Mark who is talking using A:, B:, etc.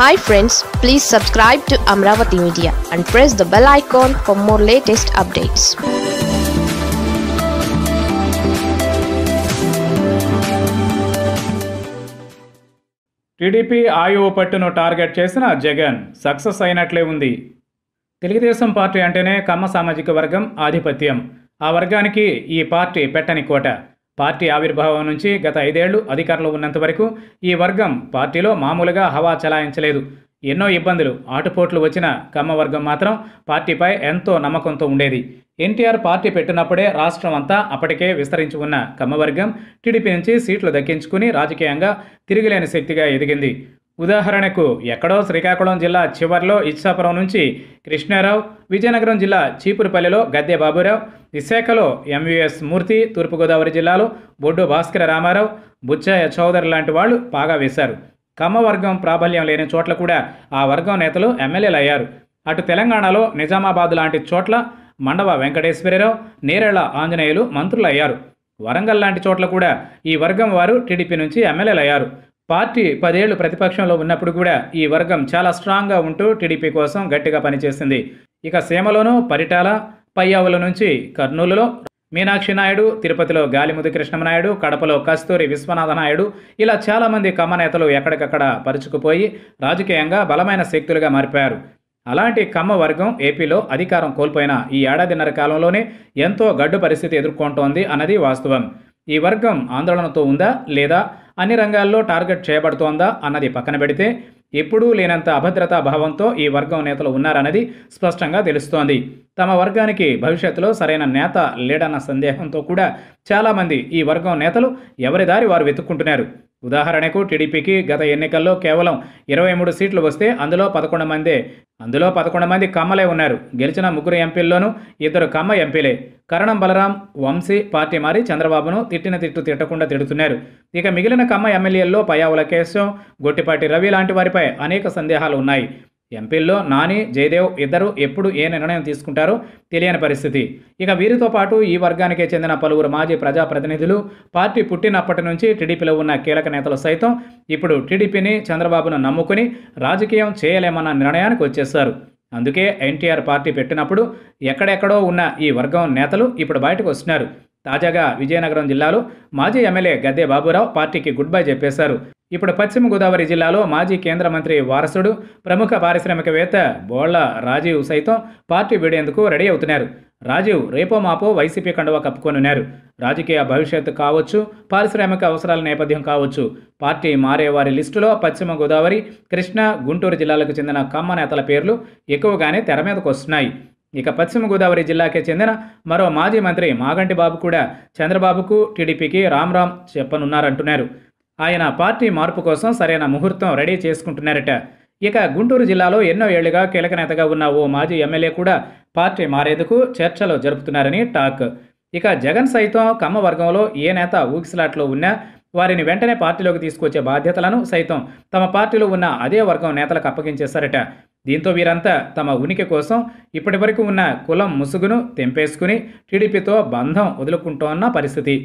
A: hi friends please subscribe to Amaravati media and press the bell icon for more latest updates TDP ఆయువు పట్టును target చేసిన Jagan success అయినట్లే ఉంది Telugu Desam party అంటేనే కమ్మ సామాజిక వర్గం ఆధిపత్యం ఆ వర్గానికి ఈ పార్టీ పెట్టని కోట పార్టీ ఆవిర్భావం నుంచి గత ఐదేళ్లు అధికారంలో ఉన్నంత వరకు ఈ వర్గం పార్టీలో మామూలుగా హవా చలాయించలేదు ఎన్నో ఇబ్బందులు ఆటుపోట్లు వచ్చిన కమ్మవర్గం మాత్రం పార్టీపై ఎంతో నమ్మకంతో ఉండేది ఎన్టీఆర్ పార్టీ పెట్టినప్పుడే రాష్ట్రం అంతా అప్పటికే విస్తరించి ఉన్న కమ్మవర్గం టీడీపీ నుంచి సీట్లు దక్కించుకుని రాజకీయంగా తిరిగిలేని శక్తిగా ఎదిగింది ఉదాహరణకు ఎక్కడో శ్రీకాకుళం జిల్లా చివర్లో ఇచ్చాపురం నుంచి కృష్ణారావు విజయనగరం జిల్లా చీపురుపల్లిలో గద్దె బాబురావు విశాఖలో ఎంవీఎస్ మూర్తి తూర్పుగోదావరి జిల్లాలో బొడ్డు భాస్కర రామారావు బుచ్చయ్య చౌదరి లాంటి వాళ్ళు బాగా వేశారు కమ్మవర్గం ప్రాబల్యం లేని చోట్ల కూడా ఆ వర్గం నేతలు ఎమ్మెల్యేలు అయ్యారు అటు తెలంగాణలో నిజామాబాద్ లాంటి చోట్ల మండవ వెంకటేశ్వరరావు నేరేళ్ల ఆంజనేయులు మంత్రులయ్యారు వరంగల్ లాంటి చోట్ల కూడా ఈ వర్గం వారు టీడీపీ నుంచి ఎమ్మెల్యేలు అయ్యారు పార్టీ పదేళ్లు ప్రతిపక్షంలో ఉన్నప్పుడు కూడా ఈ వర్గం చాలా స్ట్రాంగ్గా ఉంటూ టీడీపీ కోసం గట్టిగా పనిచేసింది ఇక సీమలోనూ పరిటాల పయ్యావుల నుంచి కర్నూలులో మీనాక్షి నాయుడు తిరుపతిలో గాలిముది కృష్ణమనాయుడు కడపలో కస్తూరి విశ్వనాథ నాయుడు ఇలా చాలామంది కమ్మ నేతలు ఎక్కడికక్కడ పరుచుకుపోయి రాజకీయంగా బలమైన శక్తులుగా మారిపోయారు అలాంటి కమ్మ వర్గం ఏపీలో అధికారం కోల్పోయిన ఈ ఏడాదిన్నర కాలంలోనే ఎంతో గడ్డు పరిస్థితి ఎదుర్కొంటోంది అన్నది వాస్తవం ఈ వర్గం ఆందోళనతో ఉందా లేదా అన్ని రంగాల్లో టార్గెట్ చేయబడుతోందా అన్నది పక్కన పెడితే ఎప్పుడూ లేనంత అభద్రతా భావంతో ఈ వర్గం నేతలు ఉన్నారన్నది స్పష్టంగా తెలుస్తోంది తమ వర్గానికి భవిష్యత్తులో సరైన నేత లేడన్న సందేహంతో కూడా చాలామంది ఈ వర్గం నేతలు ఎవరి దారి వారు వెతుక్కుంటున్నారు ఉదాహరణకు టీడీపీకి గత ఎన్నికల్లో కేవలం ఇరవై మూడు సీట్లు వస్తే అందులో పదకొండు మందే అందులో పదకొండు మంది కమ్మలే ఉన్నారు గెలిచిన ముగ్గురు ఎంపీల్లోనూ ఇద్దరు కమ్మ ఎంపీలే కరణం బలరాం వంశీ పార్టీ మారి చంద్రబాబును తిట్టిన తిట్టు తిట్టకుండా తిడుతున్నారు ఇక మిగిలిన కమ్మ ఎమ్మెల్యేల్లో పయావుల కేశం గొట్టిపాటి రవి లాంటి వారిపై అనేక సందేహాలు ఉన్నాయి ఎంపీల్లో నాని జయదేవ్ ఇద్దరు ఎప్పుడు ఏ నిర్ణయం తీసుకుంటారో తెలియని పరిస్థితి ఇక వీరితో పాటు ఈ వర్గానికే చెందిన పలువురు మాజీ ప్రజాప్రతినిధులు పార్టీ పుట్టినప్పటి నుంచి టీడీపీలో ఉన్న కీలక నేతలు సైతం ఇప్పుడు టీడీపీని చంద్రబాబును నమ్ముకుని రాజకీయం చేయలేమన్న నిర్ణయానికి వచ్చేశారు అందుకే ఎన్టీఆర్ పార్టీ పెట్టినప్పుడు ఎక్కడెక్కడో ఉన్న ఈ వర్గం నేతలు ఇప్పుడు బయటకు వస్తున్నారు తాజాగా విజయనగరం జిల్లాలో మాజీ ఎమ్మెల్యే గద్దె బాబురావు పార్టీకి గుడ్ బై చెప్పేశారు ఇప్పుడు పశ్చిమ గోదావరి జిల్లాలో మాజీ కేంద్ర మంత్రి వారసుడు ప్రముఖ పారిశ్రామికవేత్త బోళ్ల రాజీవ్ సైతం పార్టీ వీడేందుకు రెడీ అవుతున్నారు రాజీవ్ రేపో మాపో వైసీపీ కండువా కప్పుకొనున్నారు రాజకీయ భవిష్యత్తు కావచ్చు పారిశ్రామిక అవసరాల నేపథ్యం కావచ్చు పార్టీ మారేవారి లిస్టులో పశ్చిమ గోదావరి కృష్ణా గుంటూరు జిల్లాలకు చెందిన కమ్మ నేతల పేర్లు ఎక్కువగానే తెర మీదకు వస్తున్నాయి ఇక పశ్చిమ గోదావరి జిల్లాకే చెందిన మరో మాజీ మంత్రి మాగంటి బాబు కూడా చంద్రబాబుకు టీడీపీకి రామ్ రామ్ చెప్పనున్నారంటున్నారు ఆయన పార్టీ మార్పు కోసం సరైన ముహూర్తం రెడీ చేసుకుంటున్నారట ఇక గుంటూరు జిల్లాలో ఎన్నో ఏళ్లుగా కీలక నేతగా ఉన్న ఓ మాజీ ఎమ్మెల్యే కూడా పార్టీ మారేందుకు చర్చలు జరుపుతున్నారని టాక్ ఇక జగన్ సైతం కమ్మ వర్గంలో ఏ నేత ఊగిసలాట్లో ఉన్నా వారిని వెంటనే పార్టీలోకి తీసుకొచ్చే బాధ్యతలను సైతం తమ పార్టీలో ఉన్న అదే వర్గం నేతలకు అప్పగించేశారట దీంతో వీరంతా తమ ఉనికి కోసం ఇప్పటివరకు ఉన్న కులం ముసుగును తెంపేసుకుని టీడీపీతో బంధం వదులుకుంటోన్న పరిస్థితి